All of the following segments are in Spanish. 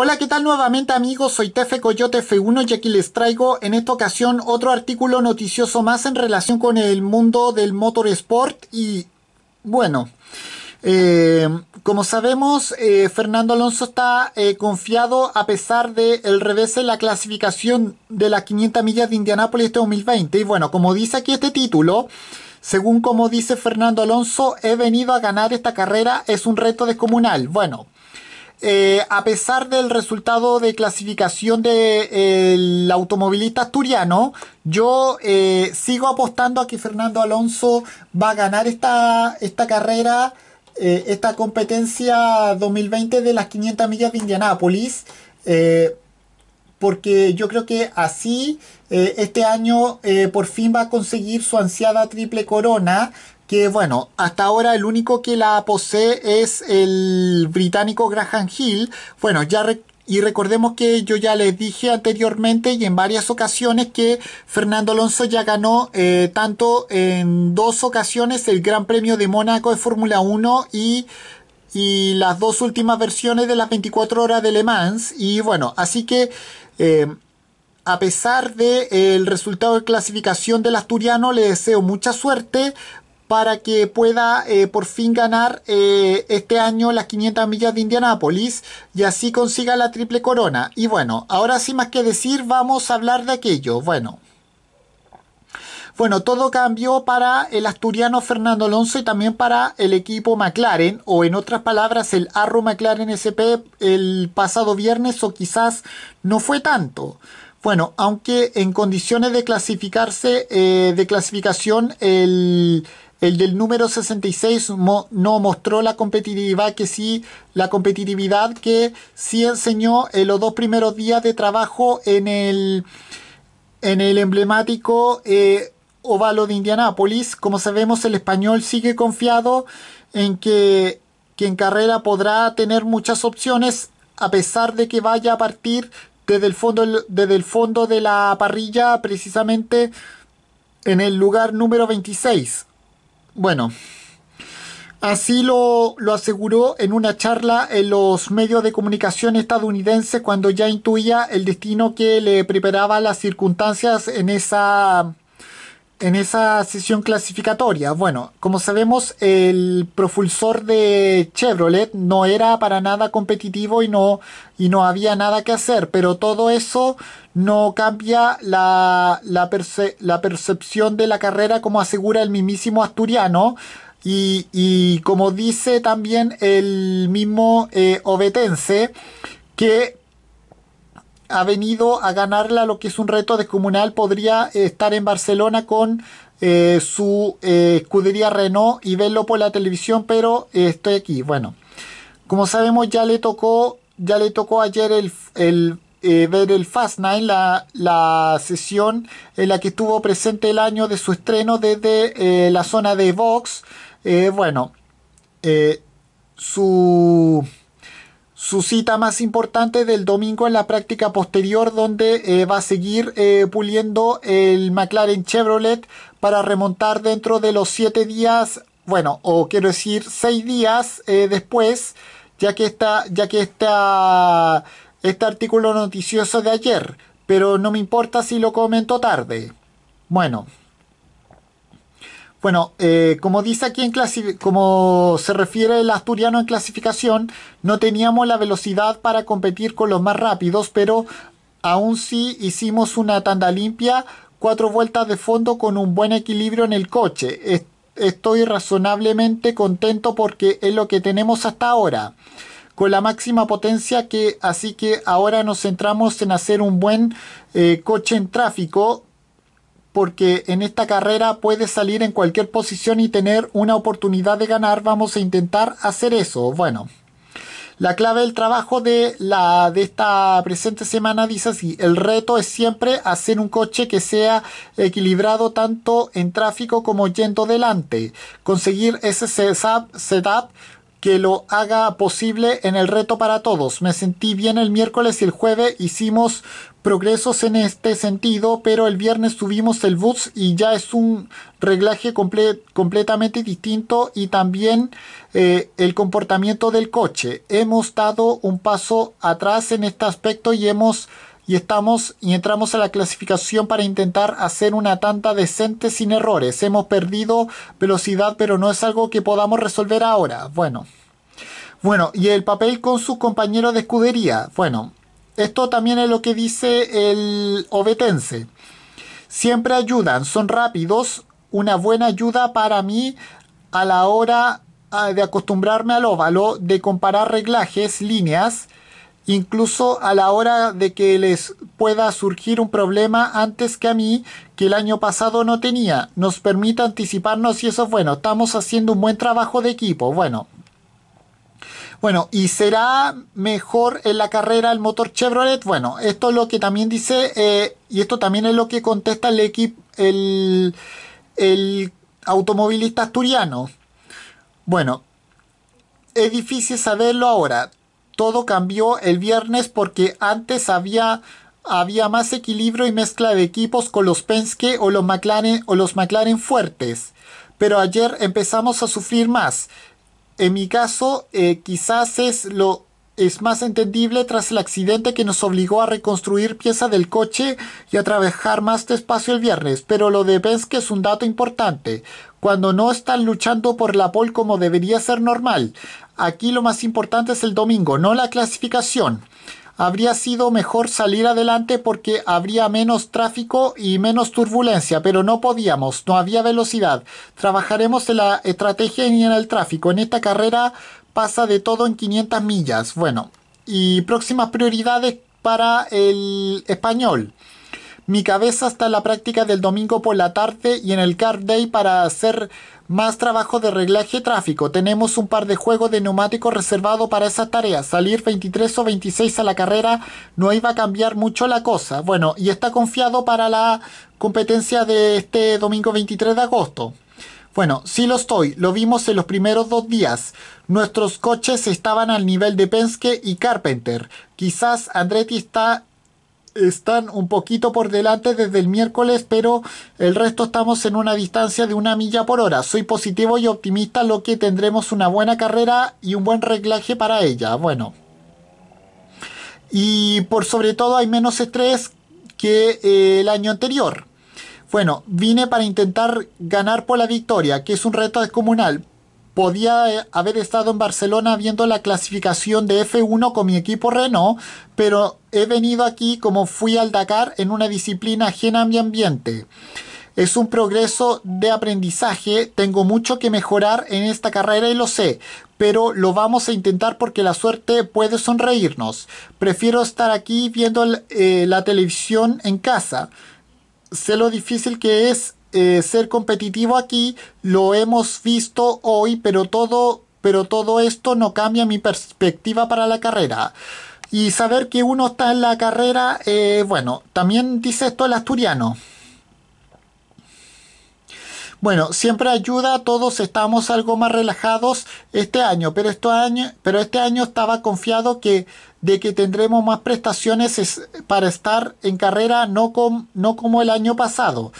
Hola, ¿qué tal nuevamente amigos? Soy Tefe Coyote F1 y aquí les traigo en esta ocasión otro artículo noticioso más en relación con el mundo del motorsport y bueno, eh, como sabemos eh, Fernando Alonso está eh, confiado a pesar del el revés en la clasificación de las 500 millas de Indianápolis 2020 este y bueno, como dice aquí este título, según como dice Fernando Alonso, he venido a ganar esta carrera, es un reto descomunal. Bueno, eh, a pesar del resultado de clasificación del de, eh, automovilista asturiano, yo eh, sigo apostando a que Fernando Alonso va a ganar esta, esta carrera, esta competencia 2020 de las 500 millas de Indianápolis porque yo creo que así este año por fin va a conseguir su ansiada triple corona que bueno, hasta ahora el único que la posee es el británico Graham Hill. Bueno, ya y recordemos que yo ya les dije anteriormente y en varias ocasiones que Fernando Alonso ya ganó eh, tanto en dos ocasiones el Gran Premio de Mónaco de Fórmula 1 y, las dos últimas versiones de las 24 horas de Le Mans. Y bueno, así que... Eh, a pesar del de, eh, el resultado de clasificación del asturiano, le deseo mucha suerte para que pueda eh, por fin ganar eh, este año las 500 millas de Indianápolis y así consiga la triple corona. Y bueno, ahora sin más que decir, vamos a hablar de aquello. Bueno. Bueno, todo cambió para el asturiano Fernando Alonso y también para el equipo McLaren, o en otras palabras, el Arro McLaren SP el pasado viernes, o quizás no fue tanto. Bueno, aunque en condiciones de clasificarse, eh, de clasificación, el, el del número 66 no mostró la competitividad que sí, la competitividad que sí enseñó en los dos primeros días de trabajo en el, en el emblemático ovalo eh, de Indianápolis. Como sabemos, el español sigue confiado en que, en carrera podrá tener muchas opciones a pesar de que vaya a partir desde el fondo, desde el fondo de la parrilla precisamente en el lugar número 26. Bueno, así lo, lo aseguró en una charla en los medios de comunicación estadounidenses cuando ya intuía el destino que le preparaba las circunstancias en esa en esa sesión clasificatoria. Bueno, como sabemos, el propulsor de Chevrolet no era para nada competitivo y no, y no había nada que hacer, pero todo eso no cambia la, la, percepción de la carrera como asegura el mismísimo asturiano. Y, como dice también el mismo eh, obetense, que ha venido a ganarla lo que es un reto descomunal. Podría estar en Barcelona con eh, su eh, escudería Renault y verlo por la televisión, pero eh, estoy aquí. Bueno, como sabemos ya le tocó, ya le tocó ayer el, ver el Fast Nine, la, la, sesión en la que estuvo presente el año de su estreno desde la zona de Vox. bueno, su su cita más importante del domingo en la práctica posterior donde eh, va a seguir eh, puliendo el McLaren Chevrolet para remontar dentro de los siete días, bueno, o quiero decir seis días eh, después, ya que está, ya que está este artículo noticioso de ayer, pero no me importa si lo comento tarde. Bueno, bueno, eh, como dice aquí, en como se refiere el asturiano en clasificación, no teníamos la velocidad para competir con los más rápidos, pero aún sí hicimos una tanda limpia, cuatro vueltas de fondo con un buen equilibrio en el coche. estoy razonablemente contento porque es lo que tenemos hasta ahora con la máxima potencia que así que ahora nos centramos en hacer un buen eh, coche en tráfico porque en esta carrera puedes salir en cualquier posición y tener una oportunidad de ganar. Vamos a intentar hacer eso. Bueno, la clave del trabajo de, la, de esta presente semana dice así, el reto es siempre hacer un coche que sea equilibrado tanto en tráfico como yendo delante. Conseguir ese setup que lo haga posible en el reto para todos. Me sentí bien el miércoles y el jueves hicimos progresos en este sentido, pero el viernes subimos el bus y ya es un reglaje completamente distinto y también eh, el comportamiento del coche. Hemos dado un paso atrás en este aspecto y hemos y estamos y entramos a la clasificación para intentar hacer una tanda decente sin errores. Hemos perdido velocidad, pero no es algo que podamos resolver ahora. Bueno. Bueno, y el papel con sus compañeros de escudería. Bueno, esto también es lo que dice el obetense. Siempre ayudan, son rápidos, una buena ayuda para mí a la hora ah, de acostumbrarme al óvalo, de comparar reglajes, líneas, incluso a la hora de que les pueda surgir un problema antes que a mí, que el año pasado no tenía. Nos permite anticiparnos y eso es bueno. Estamos haciendo un buen trabajo de equipo. Bueno, bueno, ¿y será mejor en la carrera el motor Chevrolet? Bueno, esto es lo que también dice, eh, y esto también es lo que contesta el equipo, el, automovilista asturiano. Bueno, es difícil saberlo ahora. Todo cambió el viernes porque antes había, había más equilibrio y mezcla de equipos con los Penske o los McLaren, o los McLaren fuertes. Pero ayer empezamos a sufrir más en mi caso, eh, quizás es lo es más entendible tras el accidente que nos obligó a reconstruir pieza del coche y a trabajar más despacio el viernes, pero lo de que es un dato importante. Cuando no están luchando por la pole como debería ser normal, aquí lo más importante es el domingo, no la clasificación habría sido mejor salir adelante porque habría menos tráfico y menos turbulencia, pero no podíamos, no había velocidad. Trabajaremos en la estrategia y en el tráfico. En esta carrera pasa de todo en 500 millas. Bueno, y próximas prioridades para el español. Mi cabeza está en la práctica del domingo por la tarde y en el car day para hacer más trabajo de reglaje y tráfico. Tenemos un par de juegos de neumáticos reservado para esas tareas. Salir 23 o 26 a la carrera no iba a cambiar mucho la cosa. Bueno, y está confiado para la competencia de este domingo 23 de agosto. Bueno, sí lo estoy, lo vimos en los primeros dos días. Nuestros coches estaban al nivel de Penske y Carpenter. Quizás Andretti está están un poquito por delante desde el miércoles, pero el resto estamos en una distancia de una milla por hora. Soy positivo y optimista, lo que tendremos una buena carrera y un buen reglaje para ella. Bueno. Y por sobre todo hay menos estrés que eh, el año anterior. Bueno, vine para intentar ganar por la victoria, que es un reto descomunal, podía eh, haber estado en Barcelona viendo la clasificación de F1 con mi equipo Renault, pero he venido aquí como fui al Dakar en una disciplina ajena a mi ambiente. Es un progreso de aprendizaje, tengo mucho que mejorar en esta carrera y lo sé, pero lo vamos a intentar porque la suerte puede sonreírnos. Prefiero estar aquí viendo eh, la televisión en casa. Sé lo difícil que es eh, ser competitivo aquí lo hemos visto hoy, pero todo, pero todo esto no cambia mi perspectiva para la carrera. Y saber que uno está en la carrera, eh, bueno, también dice esto el asturiano. Bueno, siempre ayuda, todos estamos algo más relajados este año, pero, este año, pero este año estaba confiado que, de que tendremos más prestaciones para estar en carrera, no, no como el año pasado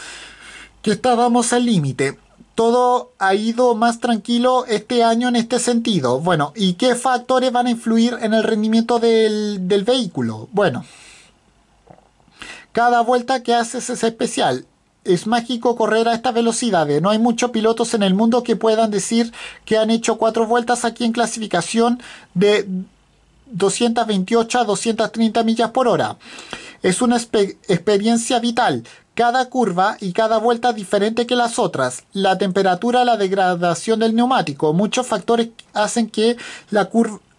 que estábamos al límite. Todo ha ido más tranquilo este año en este sentido. Bueno, ¿y qué factores van a influir en el rendimiento del, del vehículo? Bueno, cada vuelta que haces es especial. Es mágico correr a estas velocidades. No hay muchos pilotos en el mundo que puedan decir que han hecho cuatro vueltas aquí en clasificación de 228 a 230 millas por hora. Es una experiencia vital cada curva y cada vuelta diferente que las otras, la temperatura, la degradación del neumático, muchos factores hacen que la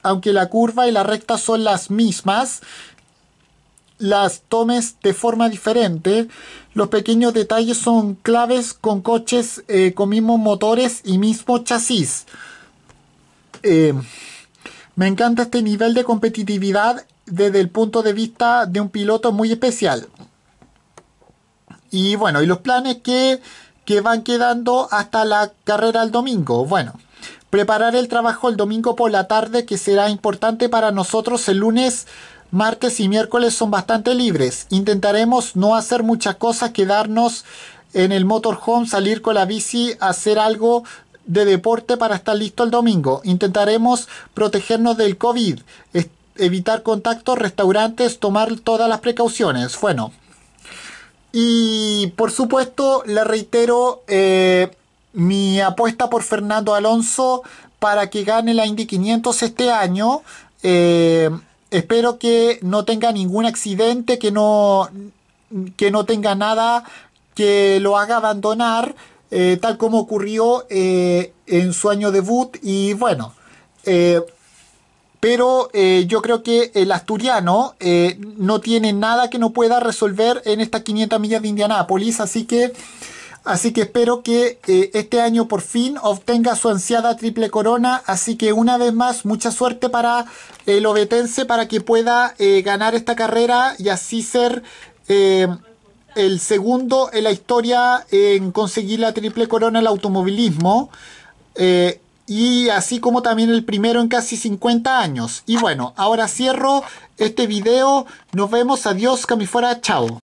aunque la curva y la recta son las mismas, las tomes de forma diferente. Los pequeños detalles son claves con coches eh, con mismos motores y mismo chasis. Eh, me encanta este nivel de competitividad desde el punto de vista de un piloto muy especial. Y bueno, y los planes que, que van quedando hasta la carrera el domingo. Bueno, preparar el trabajo el domingo por la tarde que será importante para nosotros el lunes. Martes y miércoles son bastante libres. Intentaremos no hacer muchas cosas, quedarnos en el motorhome, salir con la bici, hacer algo de deporte para estar listo el domingo. Intentaremos protegernos del COVID, evitar contactos, restaurantes, tomar todas las precauciones. Bueno, y por supuesto, le reitero eh, mi apuesta por Fernando Alonso para que gane la Indy 500 este año. Eh, espero que no tenga ningún accidente, que no, que no tenga nada que lo haga abandonar, eh, tal como ocurrió en su año debut. Y bueno, pero eh, yo creo que el asturiano eh, no tiene nada que no pueda resolver en estas 500 millas de Indianápolis, así que, así que espero que eh, este año por fin obtenga su ansiada triple corona, así que una vez más mucha suerte para el obetense para que pueda ganar esta carrera y así ser el segundo en la historia en conseguir la triple corona en el automovilismo y así como también el primero en casi 50 años. Y bueno, ahora cierro este video. Nos vemos. Adiós, Camifuera. Chao.